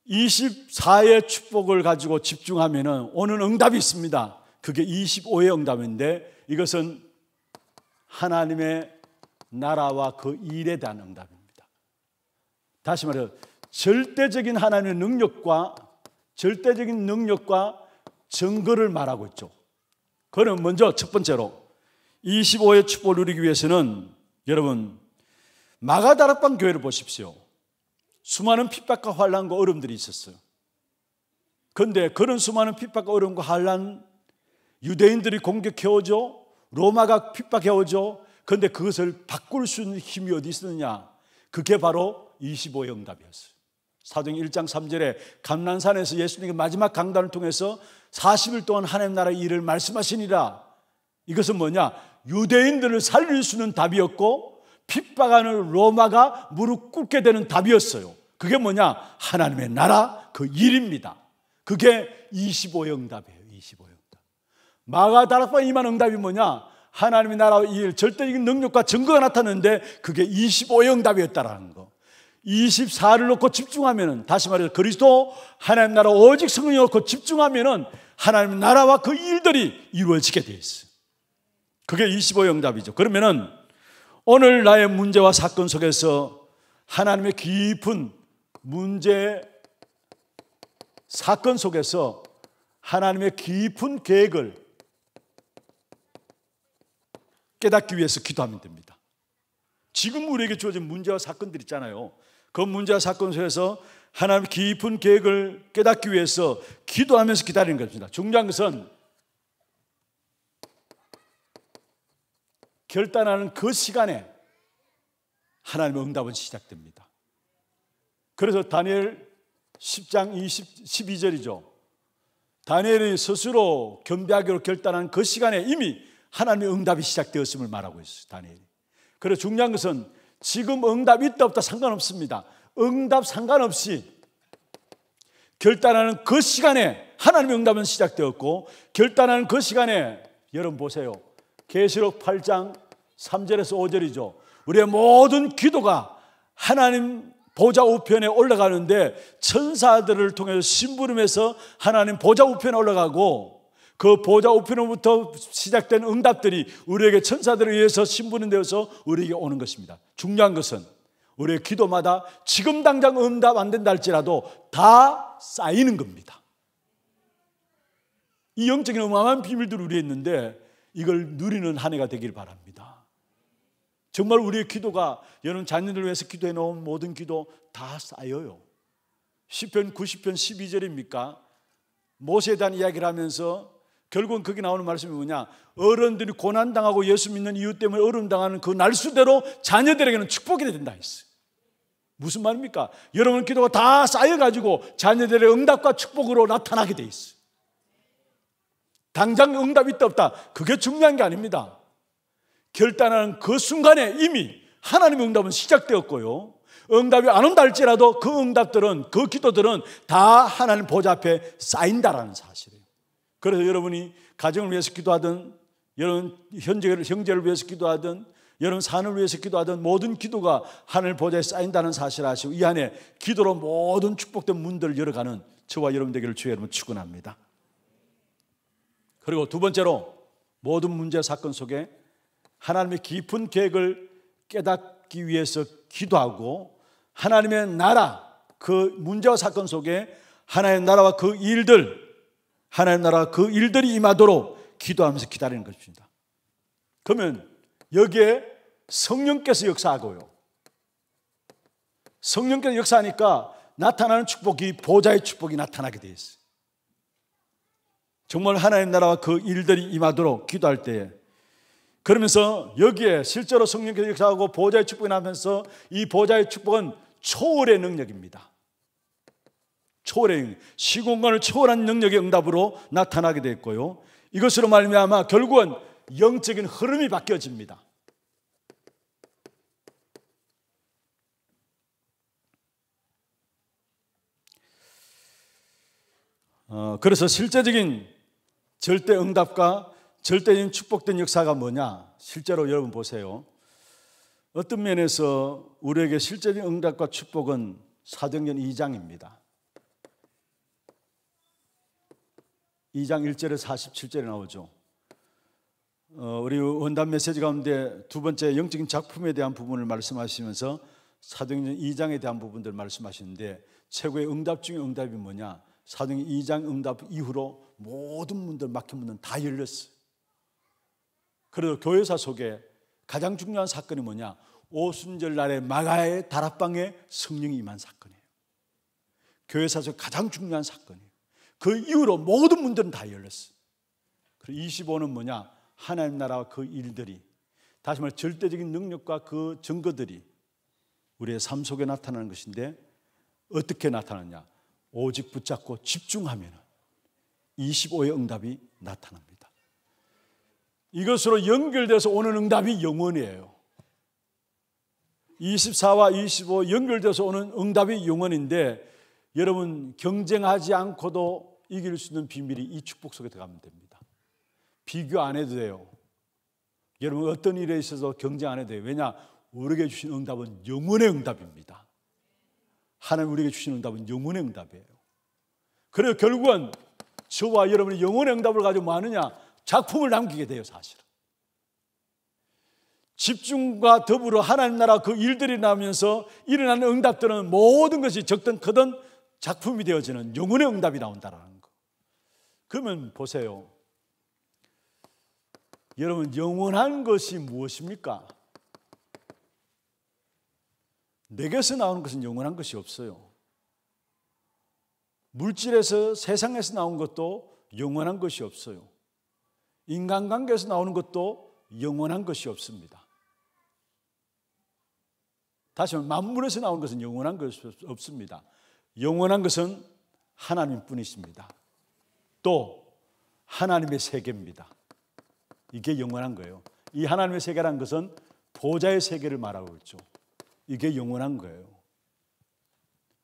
24의 축복을 가지고 집중하면 오는 응답이 있습니다. 그게 25의 응답인데 이것은 하나님의 나라와 그 일에 대한 응답입니다. 다시 말해 절대적인 하나님의 능력과 절대적인 능력과 증거를 말하고 있죠. 그는 먼저 첫 번째로 25의 축복을 누리기 위해서는 여러분 마가다락방 교회를 보십시오. 수많은 핍박과 환란과 어려움들이 있었어요. 그런데 그런 수많은 핍박과 어려움과 환란 유대인들이 공격해오죠. 로마가 핍박해오죠. 그런데 그것을 바꿀 수 있는 힘이 어디 있었느냐? 그게 바로 25의 응답이었어요. 사도행 1장 3절에 감난산에서 예수님의 마지막 강단을 통해서 40일 동안 하나님 나라 의 일을 말씀하시니라. 이것은 뭐냐? 유대인들을 살릴 수 있는 답이었고 핍박하는 로마가 무릎 꿇게 되는 답이었어요. 그게 뭐냐? 하나님의 나라 그 일입니다. 그게 25의 응답이에요. 25의 응답. 마가 다락방 임한 응답이 뭐냐? 하나님의 나라 의일 절대적인 능력과 증거가 나타났는데 그게 25의 응답이었다라는 거. 24를 놓고 집중하면 다시 말해서 그리스도 하나님 나라 오직 성령을 놓고 집중하면 하나님 나라와 그 일들이 이루어지게 돼 있어. 그게 25영답이죠. 그러면은 오늘 나의 문제와 사건 속에서 하나님의 깊은 문제 사건 속에서 하나님의 깊은 계획을 깨닫기 위해서 기도하면 됩니다. 지금 우리에게 주어진 문제와 사건들 있잖아요. 그 문제와 사건 속에서 하나님 깊은 계획을 깨닫기 위해서 기도하면서 기다리는 것입니다. 중요한 것은 결단하는 그 시간에 하나님의 응답은 시작됩니다. 그래서 다니엘 10장 20, 12절이죠. 다니엘이 스스로 겸비하기로 결단한 그 시간에 이미 하나님의 응답이 시작되었음을 말하고 있어요. 다니엘이. 그래서 중요한 것은 지금 응답 있다 없다 상관없습니다. 응답 상관없이 결단하는 그 시간에 하나님의 응답은 시작되었고 결단하는 그 시간에 여러분 보세요. 계시록 8장 3절에서 5절이죠. 우리의 모든 기도가 하나님 보좌 우편에 올라가는데 천사들을 통해서 심부름해서 하나님 보좌 우편에 올라가고 그 보좌 우편으로부터 시작된 응답들이 우리에게 천사들에 의해서 신부는 되어서 우리에게 오는 것입니다. 중요한 것은 우리의 기도마다 지금 당장 응답 안 된다 할지라도 다 쌓이는 겁니다. 이 영적인 어마어마한 비밀들을 우리 했는데 이걸 누리는 한 해가 되길 바랍니다. 정말 우리의 기도가 여러분 자녀들 위해서 기도해 놓은 모든 기도 다 쌓여요. 10편 90편 12절입니까? 모세에 대한 이야기를 하면서 결국은 거기 나오는 말씀이 뭐냐? 어른들이 고난당하고 예수 믿는 이유 때문에 어른당하는 그 날수대로 자녀들에게는 축복이 된다 했어요. 무슨 말입니까? 여러분 기도가 다 쌓여가지고 자녀들의 응답과 축복으로 나타나게 돼있어 당장 응답이 있다 없다. 그게 중요한 게 아닙니다. 결단하는 그 순간에 이미 하나님의 응답은 시작되었고요. 응답이 안 온다 할지라도 그 응답들은, 그 기도들은 다 하나님 보좌 앞에 쌓인다라는 사실이에요. 그래서 여러분이 가정을 위해서 기도하든, 여러분 현재를, 형제를 위해서 기도하든, 여러분 산을 위해서 기도하던 모든 기도가 하늘 보좌에 쌓인다는 사실을 아시고 이 안에 기도로 모든 축복된 문들을 열어가는 저와 여러분 되기를 주여이름으 축원합니다. 그리고 두 번째로 모든 문제 사건 속에 하나님의 깊은 계획을 깨닫기 위해서 기도하고 하나님의 나라 그 문제와 사건 속에 하나의 나라와 그 일들 하나님 나라 그 일들이 임하도록 기도하면서 기다리는 것입니다. 그러면 여기에 성령께서 역사하고요. 성령께서 역사하니까 나타나는 축복이 보좌의 축복이 나타나게 되어 있어요. 정말 하나님 나라와 그 일들이 임하도록 기도할 때에 그러면서 여기에 실제로 성령께서 역사하고 보좌의 축복이 나면서 이 보좌의 축복은 초월의 능력입니다. 초월의 시공간을 초월한 능력의 응답으로 나타나게 됐고요. 이것으로 말미암아 결국은 영적인 흐름이 바뀌어집니다. 어, 그래서 실제적인 절대 응답과 절대적인 축복된 역사가 뭐냐? 실제로 여러분 보세요. 어떤 면에서 우리에게 실제적인 응답과 축복은 사도전 2장입니다. 2장 1절에 47절에 나오죠. 어, 우리 원단 메시지 가운데 두 번째 영적인 작품에 대한 부분을 말씀하시면서 사도행전 2장에 대한 부분들 말씀하시는데 최고의 응답 중의 응답이 뭐냐? 사도행 2장 응답 이후로 모든 문들 막힌 문은 다열렸어 그래도 교회사 속에 가장 중요한 사건이 뭐냐? 오순절 날에 마가의 다락방에 성령이 임한 사건이에요. 교회사 속 가장 중요한 사건이에요. 그 이후로 모든 문들은 다 열렸어. 그 25는 뭐냐? 하나님 나라와 그 일들이 다시 말해 절대적인 능력과 그 증거들이 우리의 삶 속에 나타나는 것인데 어떻게 나타나냐? 오직 붙잡고 집중하면 25의 응답이 나타납니다. 이것으로 연결돼서 오는 응답이 영원이에요. 24와 25 연결돼서 오는 응답이 영원인데 여러분 경쟁하지 않고도 이길 수 있는 비밀이 이 축복 속에 들어가면 됩니다. 비교 안 해도 돼요. 여러분 어떤 일에 있어서 경쟁 안 해도 돼요. 왜냐? 우리에게 주신 응답은 영원의 응답입니다. 하나님 우리에게 주신 응답은 영원의 응답이에요. 그래서 결국은 저와 여러분이 영원의 응답을 가지고 뭐 하느냐? 작품을 남기게 돼요, 사실은. 집중과 더불어 하나님 나라 그 일들이 나면서 일어나는 응답들은 모든 것이 적든 크든 작품이 되어지는 영혼의 응답이 나온다라는 거. 그러면 보세요. 여러분, 영원한 것이 무엇입니까? 내게서 나오는 것은 영원한 것이 없어요. 물질에서 세상에서 나온 것도 영원한 것이 없어요. 인간관계에서 나오는 것도 영원한 것이 없습니다. 다시 말해 만물에서 나온 것은 영원한 것이 없습니다. 영원한 것은 하나님 뿐이십니다. 또 하나님의 세계입니다. 이게 영원한 거예요. 이 하나님의 세계란 것은 보좌의 세계를 말하고 있죠. 이게 영원한 거예요.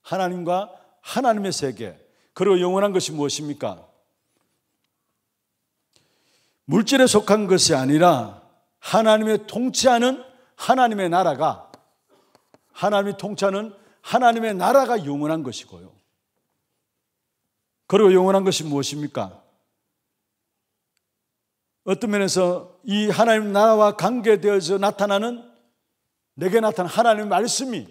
하나님과 하나님의 세계. 그리고 영원한 것이 무엇입니까? 물질에 속한 것이 아니라 하나님의 통치하는 하나님의 나라가 하나님이 통치하는 하나님의 나라가 영원한 것이고요. 그리고 영원한 것이 무엇입니까? 어떤 면에서 이 하나님 나라와 관계되어서 나타나는 내게 나타난 하나님의 말씀이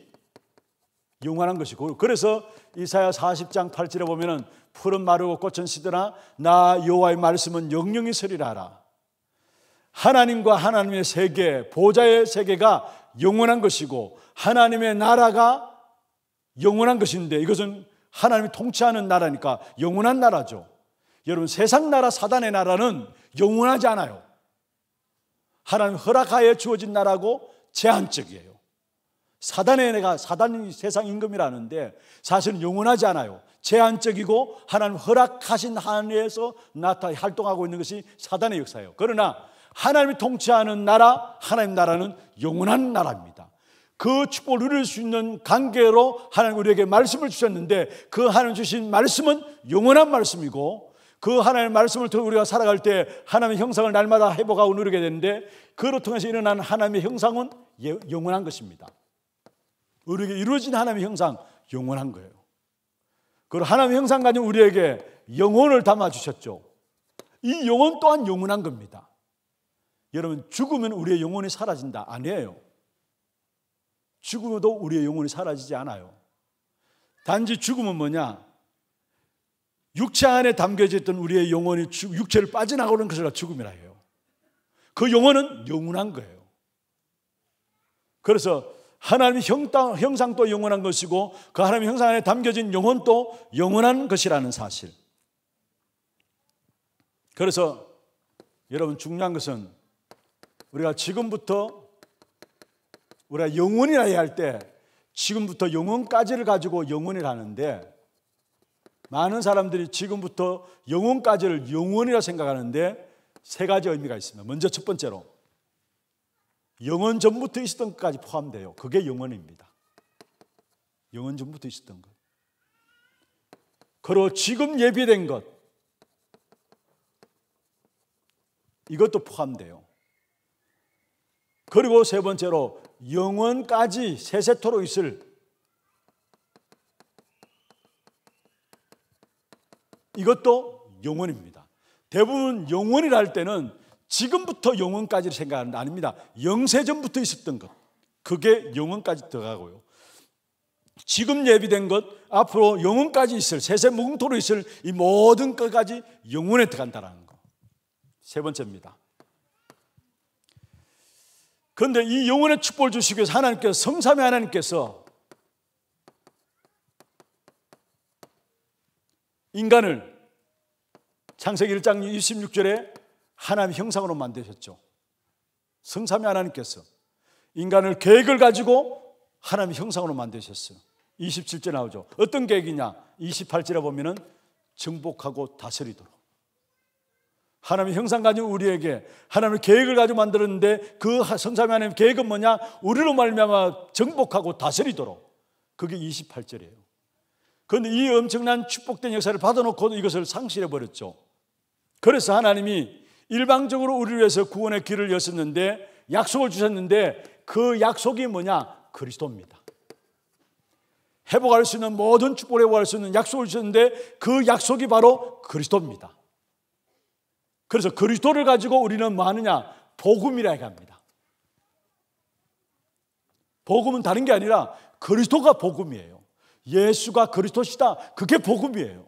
영원한 것이고 그래서 이사야 40장 8절에 보면은 푸른 마르고 꽃은 시드나 나 여호와의 말씀은 영영히 서리라 하라. 하나님과 하나님의 세계, 보좌의 세계가 영원한 것이고 하나님의 나라가 영원한 것인데 이것은 하나님이 통치하는 나라니까 영원한 나라죠. 여러분 세상 나라 사단의 나라는 영원하지 않아요. 하나님 허락하여 주어진 나라고 제한적이에요. 사단의 내가 사단이 세상 임금이라는데 사실은 영원하지 않아요. 제한적이고 하나님 허락하신 한에서 나타 활동하고 있는 것이 사단의 역사예요. 그러나 하나님이 통치하는 나라, 하나님 나라는 영원한 나라입니다. 그 축복을 누릴 수 있는 관계로 하나님 우리에게 말씀을 주셨는데 그 하나님 주신 말씀은 영원한 말씀이고 그 하나님의 말씀을 통해 우리가 살아갈 때 하나님의 형상을 날마다 회복하고 누리게 되는데 그로 통해서 일어난 하나님의 형상은 예, 영원한 것입니다. 우리에게 이루어진 하나님의 형상 영원한 거예요. 그리고 하나님의 형상 가진 우리에게 영혼을 담아 주셨죠. 이 영혼 또한 영원한 겁니다. 여러분 죽으면 우리의 영혼이 사라진다 아니에요. 죽음에도 우리의 영혼이 사라지지 않아요. 단지 죽음은 뭐냐? 육체 안에 담겨져 있던 우리의 영혼이 육체를 빠져나가는 것이라 죽음이라 해요. 그 영혼은 영원한 거예요. 그래서 하나님의 형상, 도 영원한 것이고 그 하나님의 형상 안에 담겨진 영혼도 영원한 것이라는 사실. 그래서 여러분 중요한 것은 우리가 지금부터 우리가 영혼이라 해야 할때 지금부터 영혼까지를 가지고 영혼이라 하는데 많은 사람들이 지금부터 영혼까지를 영혼이라 생각하는데 세 가지 의미가 있습니다. 먼저 첫 번째로 영혼 전부터 있었던 것까지 포함돼요. 그게 영혼입니다. 영혼 전부터 있었던 것. 그리고 지금 예비된 것. 이것도 포함돼요. 그리고 세 번째로 영원까지 세세토로 있을 이것도 영원입니다. 대부분 영원이라 할 때는 지금부터 영원까지 생각하는데 아닙니다. 영세전부터 있었던 것. 그게 영원까지 들어가고요. 지금 예비된 것, 앞으로 영원까지 있을, 세세 무궁토로 있을 이 모든 것까지 영원에 들어간다는 거. 세 번째입니다. 그런데 이 영혼의 축복을 주시기 위해서 하나님께서 성삼의 하나님께서 인간을 창세기 1장 26절에 하나님 의 형상으로 만드셨죠. 성삼위 하나님께서 인간을 계획을 가지고 하나님 형상으로 만드셨어요. 27절 나오죠. 어떤 계획이냐? 28절에 보면은 정복하고 다스리도록. 하나님의 형상 가지고 우리에게 하나님의 계획을 가지고 만들었는데 그 선삼위 하나님 계획은 뭐냐? 우리로 말미암아 정복하고 다스리도록 그게 28절이에요. 그런데 이 엄청난 축복된 역사를 받아놓고도 이것을 상실해 버렸죠. 그래서 하나님이 일방적으로 우리를 위해서 구원의 길을 여셨는데 약속을 주셨는데 그 약속이 뭐냐? 그리스도입니다. 회복할 수 있는 모든 축복을 회복할 수 있는 약속을 주셨는데 그 약속이 바로 그리스도입니다. 그래서 그리스도를 가지고 우리는 뭐 하느냐? 복음이라 해갑니다. 복음은 다른 게 아니라 그리스도가 복음이에요. 예수가 그리스도시다. 그게 복음이에요.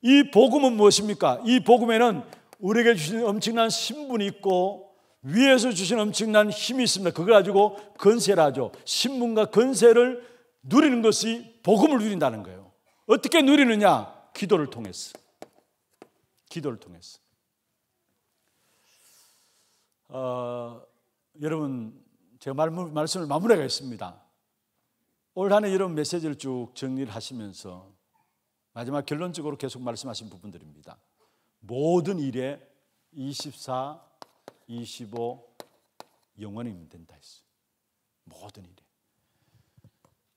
이 복음은 무엇입니까? 이 복음에는 우리에게 주신 엄청난 신분이 있고 위에서 주신 엄청난 힘이 있습니다. 그걸 가지고 건세를 하죠. 신분과 건세를 누리는 것이 복음을 누린다는 거예요. 어떻게 누리느냐? 기도를 통해서. 기도를 통해서. 어, 여러분 제가 말, 말씀을 마무리하겠습니다. 올 한 해 이런 메시지를 쭉 정리를 하시면서 마지막 결론적으로 계속 말씀하신 부분들입니다. 모든 일에 24, 25 영원히 힘다 했어요. 모든 일에.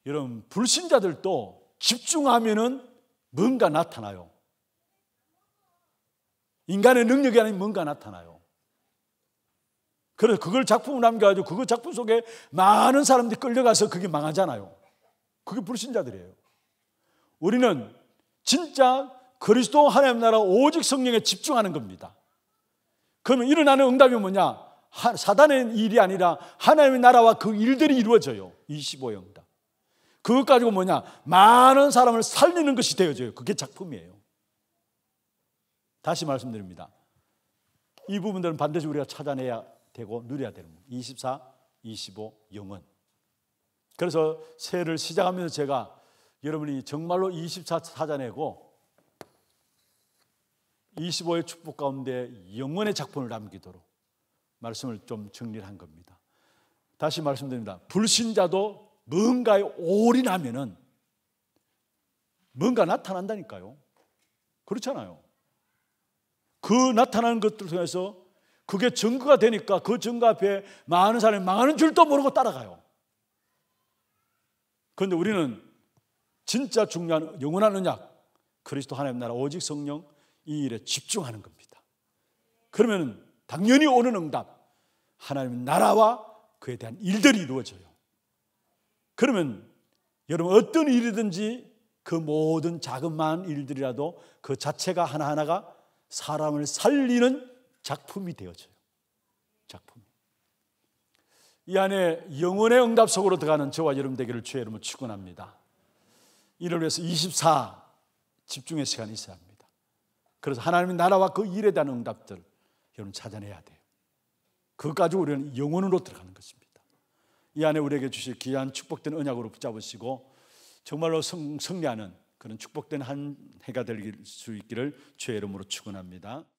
여러분 불신자들도 집중하면은 뭔가 나타나요. 인간의 능력이 아닌 뭔가 나타나요. 그래서 그걸 작품을 남겨가지고 그 작품 속에 많은 사람들이 끌려가서 그게 망하잖아요. 그게 불신자들이에요. 우리는 진짜 그리스도 하나님 나라 오직 성령에 집중하는 겁니다. 그러면 일어나는 응답이 뭐냐? 사단의 일이 아니라 하나님의 나라와 그 일들이 이루어져요. 25의 응답. 그것 가지고 뭐냐? 많은 사람을 살리는 것이 되어져요. 그게 작품이에요. 다시 말씀드립니다. 이 부분들은 반드시 우리가 찾아내야 되고 누려야 되는 겁니다. 24, 25 영은. 그래서 새해를 시작하면서 제가 여러분이 정말로 24 찾아내고 25의 축복 가운데 영원의 작품을 남기도록 말씀을 좀 정리를 한 겁니다. 다시 말씀드립니다. 불신자도 뭔가에 올인하면은 뭔가 나타난다니까요. 그렇잖아요. 그 나타나는 것들 통해서 그게 증거가 되니까 그 증거 앞에 많은 사람이 망하는 줄도 모르고 따라가요. 그런데 우리는 진짜 중요한 영원한 언약 그리스도 하나님 나라 오직 성령 이 일에 집중하는 겁니다. 그러면 당연히 오는 응답 하나님 나라와 그에 대한 일들이 이루어져요. 그러면 여러분 어떤 일이든지 그 모든 자그마 일들이라도 그 자체가 하나하나가 사람을 살리는 작품이 되어져요. 작품이. 안에 영혼의 응답 속으로 들어가는 저와 여러분 되기를 주의 이름으로 축원합니다. 이를 위해서 24 집중의 시간이 있어야 합니다. 그래서 하나님의 나라와 그 일에 대한 응답들 여러분 찾아내야 돼요. 그까지 우리는 영혼으로 들어가는 것입니다. 이 안에 우리에게 주실 귀한 축복된 언약으로 붙잡으시고 정말로 성, 리하는 그런 축복된 한 해가 될 수 있기를 주의 이름으로 축원합니다.